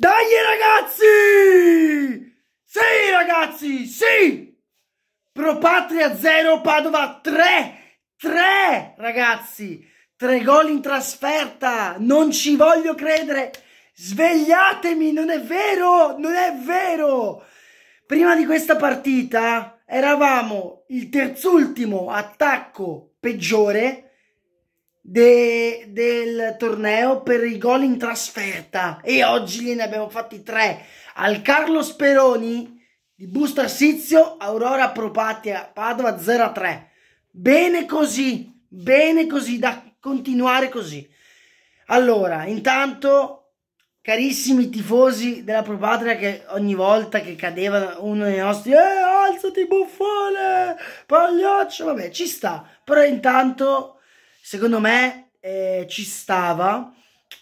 Dai ragazzi! Sì ragazzi, sì! Pro Patria 0, Padova 3! 3 ragazzi! 3 gol in trasferta! Non ci voglio credere! Svegliatemi, non è vero, non è vero! Prima di questa partita eravamo il terzultimo attacco peggiore de, del torneo per i gol in trasferta e oggi gliene abbiamo fatti tre al Carlo Speroni di Busta Sizio, Aurora Propatia, Padova 0-3. Bene così, bene così, da continuare così. Allora, intanto, carissimi tifosi della Propatria che ogni volta che cadeva uno dei nostri eh, alzati buffone, pagliaccio, vabbè, ci sta. Però intanto secondo me eh, ci stava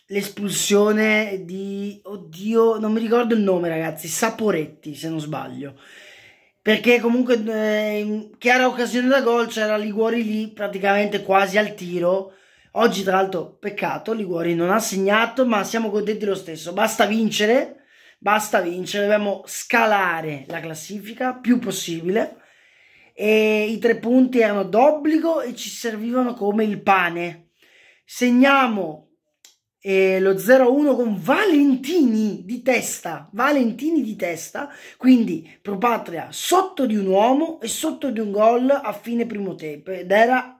l'espulsione di oddio non mi ricordo il nome ragazzi Saporetti se non sbaglio perché comunque eh, in chiara occasione da gol c'era Liguori lì praticamente quasi al tiro oggi tra l'altro peccato Liguori non ha segnato ma siamo contenti lo stesso basta vincere basta vincere dobbiamo scalare la classifica più possibile e i tre punti erano d'obbligo e ci servivano come il pane. Segniamo eh, lo 0-1 con Valentini di testa, Valentini di testa, quindi Propatria sotto di un uomo e sotto di un gol a fine primo tempo ed era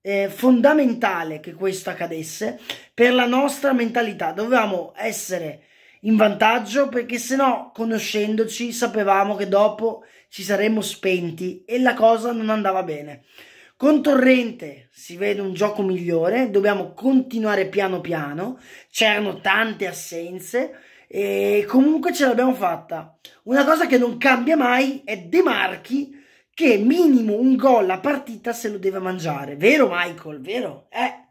eh, fondamentale che questo accadesse per la nostra mentalità. Dovevamo essere in vantaggio perché se no, conoscendoci, sapevamo che dopo ci saremmo spenti e la cosa non andava bene. Con Torrente si vede un gioco migliore, dobbiamo continuare piano piano, c'erano tante assenze e comunque ce l'abbiamo fatta. Una cosa che non cambia mai è De Marchi che minimo un gol a partita se lo deve mangiare, vero Michael, vero? Eh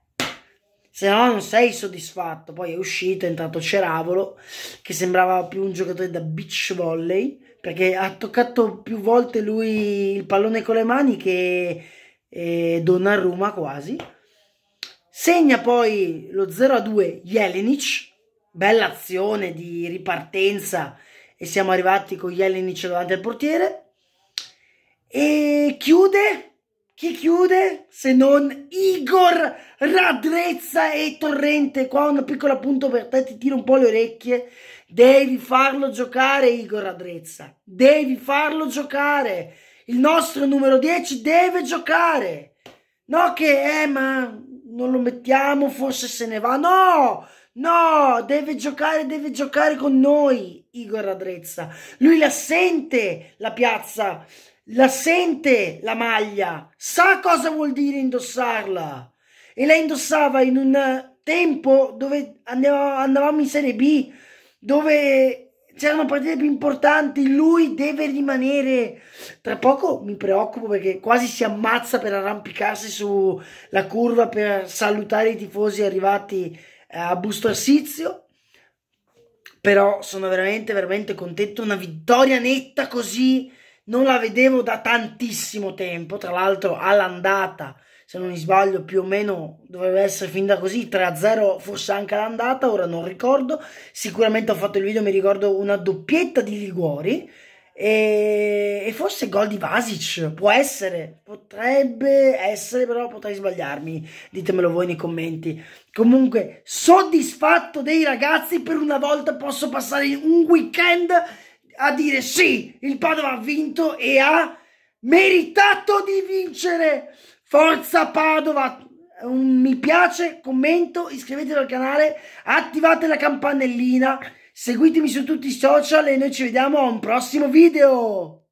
se no non sei soddisfatto. Poi è uscito, è entrato Ceravolo, che sembrava più un giocatore da beach volley, perché ha toccato più volte lui il pallone con le mani che eh, Donnarumma quasi. Segna poi lo 0-2 Jelinic, bella azione di ripartenza e siamo arrivati con Jelinic davanti al portiere. E chiude chi chiude se non Igor Radrezza e Torrente? Qua un piccolo appunto per te, ti tiro un po' le orecchie. Devi farlo giocare Igor Radrezza, devi farlo giocare. Il nostro numero 10 deve giocare. No che, eh, ma non lo mettiamo, forse se ne va. No, no, deve giocare, deve giocare con noi Igor Radrezza. Lui la sente la piazza la sente la maglia, sa cosa vuol dire indossarla e la indossava in un tempo dove andavamo in Serie B, dove c'erano partite più importanti, lui deve rimanere. Tra poco mi preoccupo perché quasi si ammazza per arrampicarsi sulla curva per salutare i tifosi arrivati eh, a Busto Arsizio. Però sono veramente, veramente contento. Una vittoria netta così non la vedevo da tantissimo tempo, tra l'altro all'andata, se non mi sbaglio più o meno dovrebbe essere fin da così, 3-0 forse anche all'andata, ora non ricordo, sicuramente ho fatto il video, mi ricordo una doppietta di Liguori e, e forse gol di Vasic, può essere, potrebbe essere, però potrei sbagliarmi, ditemelo voi nei commenti. Comunque soddisfatto dei ragazzi, per una volta posso passare un weekend a dire sì, il Padova ha vinto e ha meritato di vincere. Forza Padova, un mi piace, commento, iscrivetevi al canale, attivate la campanellina, seguitemi su tutti i social e noi ci vediamo a un prossimo video.